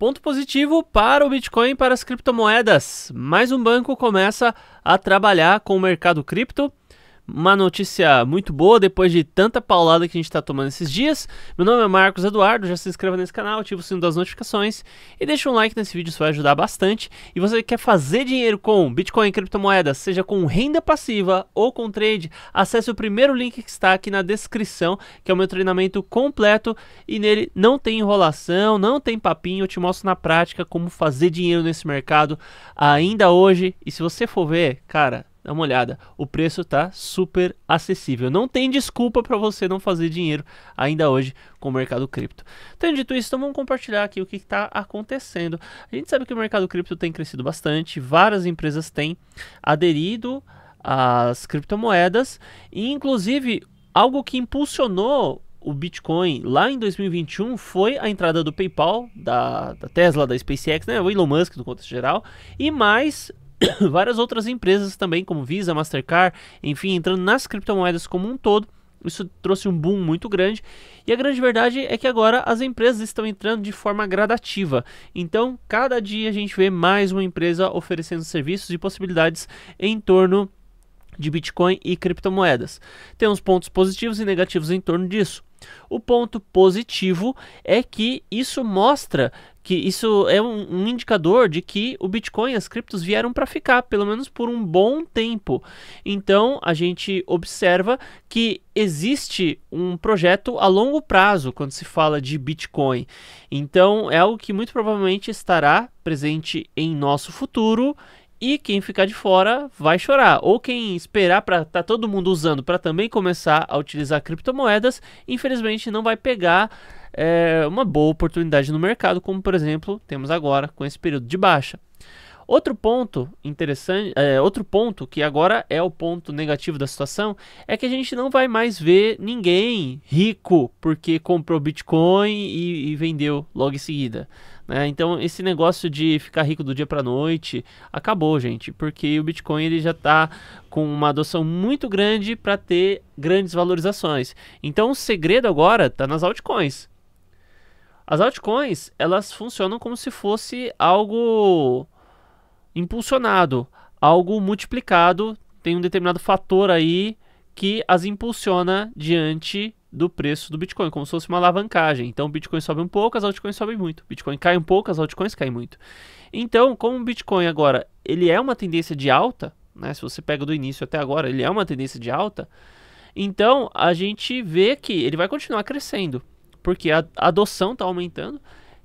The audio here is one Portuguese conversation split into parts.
Ponto positivo para o Bitcoin e para as criptomoedas. Mais um banco começa a trabalhar com o mercado cripto uma notícia muito boa depois de tanta paulada que a gente está tomando esses dias. Meu nome é Marcos Eduardo, já se inscreva nesse canal, ativa o sino das notificações e deixa um like nesse vídeo, isso vai ajudar bastante. E você quer fazer dinheiro com Bitcoin, criptomoedas, seja com renda passiva ou com trade, acesse o primeiro link que está aqui na descrição, que é o meu treinamento completo e nele não tem enrolação, não tem papinho, eu te mostro na prática como fazer dinheiro nesse mercado ainda hoje. E se você for ver, cara, Dá uma olhada, o preço tá super acessível. Não tem desculpa para você não fazer dinheiro ainda hoje com o mercado cripto. Então, dito isso, então vamos compartilhar aqui o que está acontecendo. A gente sabe que o mercado cripto tem crescido bastante, várias empresas têm aderido às criptomoedas e, inclusive, algo que impulsionou o Bitcoin lá em 2021 foi a entrada do PayPal, da, da Tesla, da SpaceX, né? O Elon Musk no contexto geral, e mais várias outras empresas também, como Visa, Mastercard, enfim, entrando nas criptomoedas como um todo. Isso trouxe um boom muito grande. E a grande verdade é que agora as empresas estão entrando de forma gradativa. Então, cada dia a gente vê mais uma empresa oferecendo serviços e possibilidades em torno de Bitcoin e criptomoedas. Tem uns pontos positivos e negativos em torno disso. O ponto positivo é que isso mostra que isso é um, um indicador de que o Bitcoin e as criptos vieram para ficar, pelo menos por um bom tempo. Então a gente observa que existe um projeto a longo prazo quando se fala de Bitcoin. Então é algo que muito provavelmente estará presente em nosso futuro e quem ficar de fora vai chorar. Ou quem esperar para tá todo mundo usando para também começar a utilizar criptomoedas, infelizmente não vai pegar é, uma boa oportunidade no mercado, como por exemplo temos agora com esse período de baixa. Outro ponto interessante, é, outro ponto que agora é o ponto negativo da situação é que a gente não vai mais ver ninguém rico porque comprou Bitcoin e, e vendeu logo em seguida. Né? Então esse negócio de ficar rico do dia para noite acabou, gente, porque o Bitcoin ele já está com uma adoção muito grande para ter grandes valorizações. Então o segredo agora está nas altcoins. As altcoins elas funcionam como se fosse algo impulsionado, algo multiplicado, tem um determinado fator aí que as impulsiona diante do preço do Bitcoin, como se fosse uma alavancagem. Então o Bitcoin sobe um pouco, as altcoins sobem muito. O Bitcoin cai um pouco, as altcoins caem muito. Então, como o Bitcoin agora, ele é uma tendência de alta, né? Se você pega do início até agora, ele é uma tendência de alta. Então, a gente vê que ele vai continuar crescendo, porque a adoção está aumentando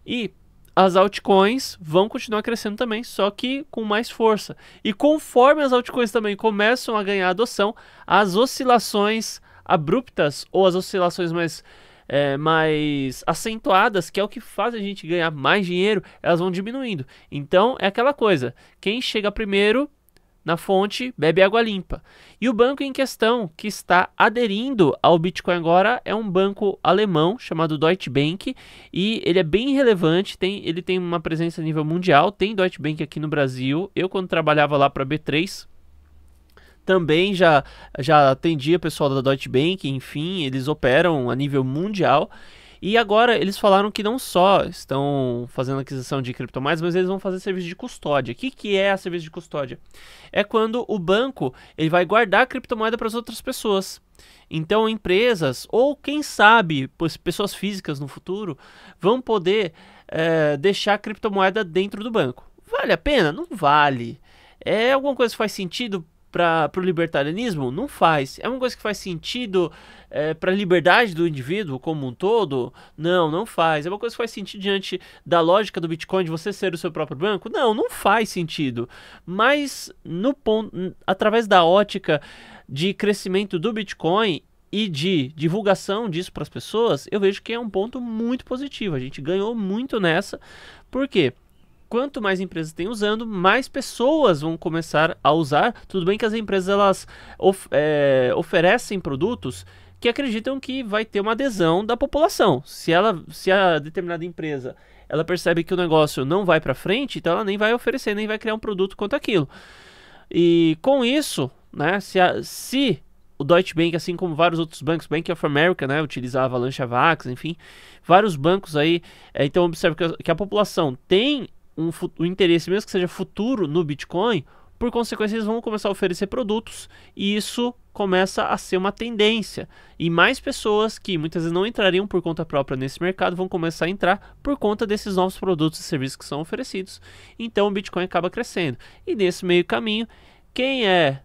e as altcoins vão continuar crescendo também, só que com mais força. E conforme as altcoins também começam a ganhar adoção, as oscilações abruptas ou as oscilações mais, é, mais acentuadas, que é o que faz a gente ganhar mais dinheiro, elas vão diminuindo. Então é aquela coisa: quem chega primeiro na fonte, bebe água limpa. E o banco em questão que está aderindo ao Bitcoin agora é um banco alemão chamado Deutsche Bank e ele é bem relevante, tem, ele tem uma presença a nível mundial, tem Deutsche Bank aqui no Brasil. Eu quando trabalhava lá para B3, também já já atendia pessoal da Deutsche Bank, enfim, eles operam a nível mundial. E agora eles falaram que não só estão fazendo aquisição de criptomoedas, mas eles vão fazer serviço de custódia. O que, que é a serviço de custódia? É quando o banco ele vai guardar a criptomoeda para as outras pessoas. Então empresas ou quem sabe pessoas físicas no futuro vão poder é, deixar a criptomoeda dentro do banco. Vale a pena? Não vale. É alguma coisa que faz sentido para o libertarianismo? Não faz. É uma coisa que faz sentido é, para a liberdade do indivíduo como um todo? Não, não faz. É uma coisa que faz sentido diante da lógica do Bitcoin de você ser o seu próprio banco? Não, não faz sentido. Mas no ponto, através da ótica de crescimento do Bitcoin e de divulgação disso para as pessoas, eu vejo que é um ponto muito positivo. A gente ganhou muito nessa. Por quê? quanto mais empresas têm usando, mais pessoas vão começar a usar. Tudo bem que as empresas elas of, é, oferecem produtos que acreditam que vai ter uma adesão da população. Se ela, se a determinada empresa ela percebe que o negócio não vai para frente, então ela nem vai oferecer, nem vai criar um produto quanto aquilo. E com isso, né, se, a, se o Deutsche Bank, assim como vários outros bancos, Bank of America, né, utilizava a lancha Vax, enfim, vários bancos aí, é, então observa que a, que a população tem um, um interesse, mesmo que seja futuro, no Bitcoin, por consequência, eles vão começar a oferecer produtos e isso começa a ser uma tendência. E mais pessoas que muitas vezes não entrariam por conta própria nesse mercado vão começar a entrar por conta desses novos produtos e serviços que são oferecidos. Então o Bitcoin acaba crescendo. E nesse meio caminho, quem é,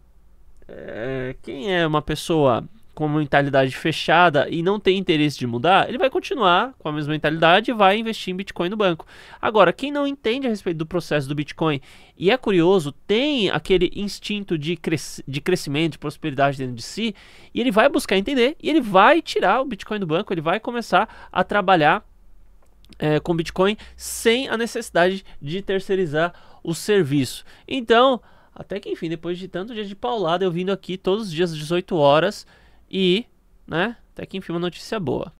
é quem é uma pessoa com uma mentalidade fechada e não tem interesse de mudar, ele vai continuar com a mesma mentalidade e vai investir em Bitcoin no banco. Agora, quem não entende a respeito do processo do Bitcoin e é curioso, tem aquele instinto de, cres de crescimento, de prosperidade dentro de si, e ele vai buscar entender e ele vai tirar o Bitcoin do banco, ele vai começar a trabalhar é, com Bitcoin sem a necessidade de terceirizar o serviço. Então, até que enfim, depois de tanto dia de paulada, eu vindo aqui todos os dias às 18 horas e, né? Até tá aqui em uma notícia boa.